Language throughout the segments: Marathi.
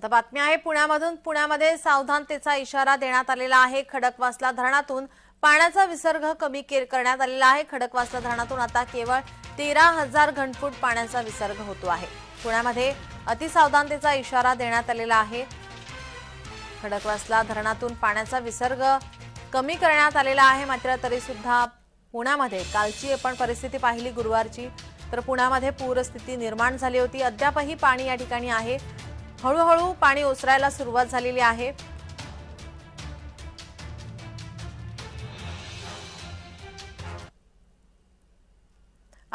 आता बातमी आहे पुण्यामधून पुण्यामध्ये सावधानतेचा इशारा देण्यात आलेला आहे खडकवासला धरणातून पाण्याचा विसर्ग कमी करण्यात आलेला आहे खडकवासला धरणातून आता केवळ तेरा हजार घनफूट पाण्याचा विसर्ग होतो आहे पुण्यामध्ये अतिसावधानतेचा इशारा देण्यात आलेला आहे खडकवासला धरणातून पाण्याचा विसर्ग कमी करण्यात आलेला आहे मात्र तरी सुद्धा पुण्यामध्ये कालची आपण परिस्थिती पाहिली गुरुवारची तर पुण्यामध्ये पूरस्थिती निर्माण झाली होती अद्यापही पाणी या ठिकाणी आहे हळूहळू पाणी ओसरायला सुरुवात झालेली आहे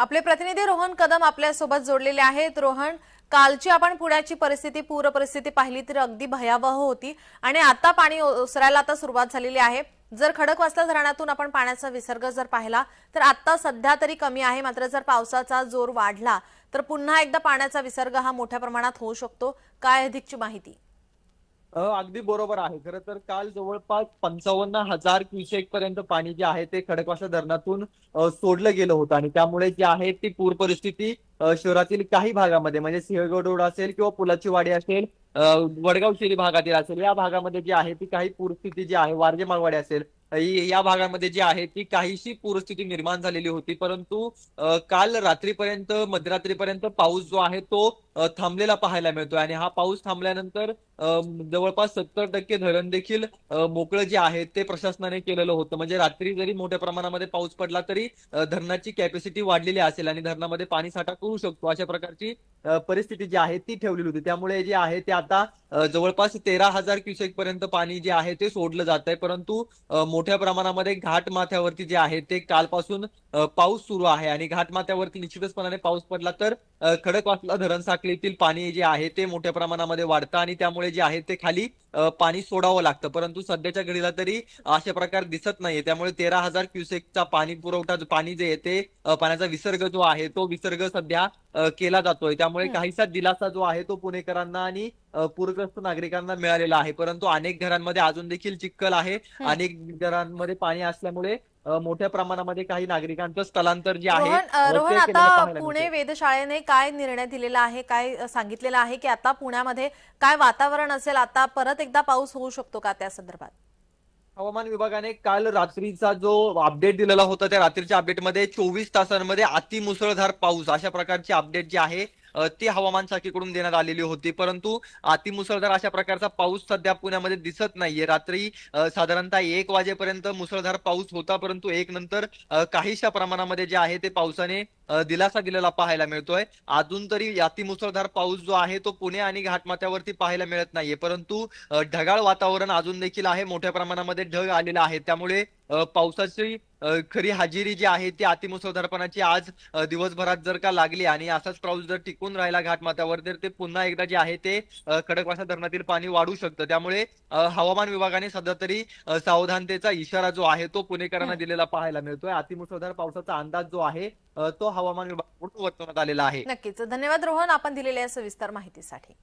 आपले प्रतिनिधी रोहन कदम आपल्यासोबत जोडलेले आहेत रोहन कालची आपण पुण्याची परिस्थिती पूर परिस्थिती पाहिली तर अगदी भयावह होती आणि आता पाणी ओसरायला आता सुरुवात झालेली आहे जर खडकवासला धरणातून आपण पाण्याचा विसर्ग जर पाहिला तर आता सध्या तरी कमी आहे मात्र जर पावसाचा जोर वाढला तर पुन्हा एकदा पाण्याचा विसर्ग हा मोठ्या प्रमाणात होऊ शकतो काय अधिकची माहिती अगदी बरोबर आहे खरं तर काल जवळपास पंचावन्न हजार क्युसेक पर्यंत पाणी जे आहे ते खडकवासला धरणातून सोडलं गेलं होतं आणि त्यामुळे जे आहे ती पूर परिस्थिती शहरातील काही भागामध्ये म्हणजे सिंहगड रोड असेल किंवा पुलाची वाडी असेल वडगाव शेरी भागातील असेल या भागामध्ये जी आहे ती काही पूरस्थिती जी आहे वारजे मालवाडी असेल या भागामध्ये जी आहे ती काहीशी पूरस्थिती निर्माण झालेली होती परंतु काल रात्रीपर्यंत मध्यरात्रीपर्यंत पाऊस जो आहे तो थांबलेला पाहायला मिळतोय आणि हा पाऊस थांबल्यानंतर जवळपास सत्तर टक्के धरण देखील मोकळं जे आहे ते प्रशासनाने केलेलं होतं म्हणजे रात्री जरी मोठ्या प्रमाणामध्ये पाऊस पडला तरी धरणाची कॅपॅसिटी वाढलेली असेल आणि धरणामध्ये पाणी साठा करू शकतो अशा प्रकारची परिस्थिती जी आहे ती ठेवलेली होती त्यामुळे जे आहे ते आता जवळपास तेरा हजार क्युसेक पर्यंत पाणी जे आहे ते सोडलं जात आहे परंतु मोठ्या प्रमाणामध्ये घाट माथ्यावरती जे आहे ते कालपासून पाऊस सुरू आहे आणि घाट माथ्यावरती निश्चितचपणाने पाऊस पडला तर खडकवासला धरण साखळीतील पाणी जे आहे ते मोठ्या प्रमाणामध्ये वाढतं आणि त्यामुळे त्यामुळे जे आहे ते खाली पाणी सोडावं लागतं परंतु सध्याच्या घडीला तरी अशा प्रकार दिसत नाहीये त्यामुळे तेरा हजार क्युसेकचा पाणी पुरवठा पाणी जे आहे ते पाण्याचा विसर्ग जो आहे तो विसर्ग सध्या केला जातोय त्यामुळे काहीसा दिलासा जो आहे तो पुणेकरांना आणि पूरग्रस्त नागरिकांना मिळालेला आहे परंतु अनेक घरांमध्ये अजून देखील चिक्कल आहे अनेक घरांमध्ये पाणी असल्यामुळे मोठ्या प्रमाणामध्ये काही नागरिकांचं स्थलांतर जे आहे रोहन आता पुणे वेधशाळेने काय निर्णय दिलेला आहे काय सांगितलेलं आहे की आता पुण्यामध्ये काय वातावरण असेल आता परत एकदा पाऊस होऊ शकतो का त्या संदर्भात हवामान विभागाने काल रात्रीचा जो अपडेट दिलेला होता त्या रात्रीच्या अपडेटमध्ये चोवीस तासांमध्ये अतिमुसळधार पाऊस अशा प्रकारची अपडेट जे आहे ती हवामान शाखेकडून देण्यात आलेली होती परंतु अतिमुसळधार अशा प्रकारचा पाऊस सध्या पुण्यामध्ये दिसत नाहीये रात्री साधारणतः एक वाजेपर्यंत मुसळधार पाऊस होता परंतु एक नंतर काहीशा प्रमाणामध्ये जे आहे ते पावसाने दिलासा दिलेला पाहायला मिळतोय अजून तरी अतिमुसळधार पाऊस जो आहे तो पुणे आणि घाटमाथ्यावरती पाहायला मिळत नाहीये परंतु ढगाळ वातावरण अजून देखील आहे मोठ्या प्रमाणामध्ये ढग आलेला आहे त्यामुळे पावसाची खरी हजेरी जी आहे ती अतिमुसळधारपणाची आज दिवसभरात जर का लागली आणि असाच पाऊस जर टिकून राहिला घाटमाथ्यावर तर ते पुन्हा एकदा जे आहे ते खडकवासा धरणातील पाणी वाढू शकतं त्यामुळे हवामान विभागाने सध्या तरी सावधानतेचा इशारा जो आहे तो पुणेकरांना दिलेला पाहायला मिळतोय अतिमुसळधार पावसाचा अंदाज जो आहे तो हवामान विभागाकडून वर्तवण्यात आलेला आहे नक्कीच धन्यवाद रोहन आपण दिलेल्या सविस्तर माहितीसाठी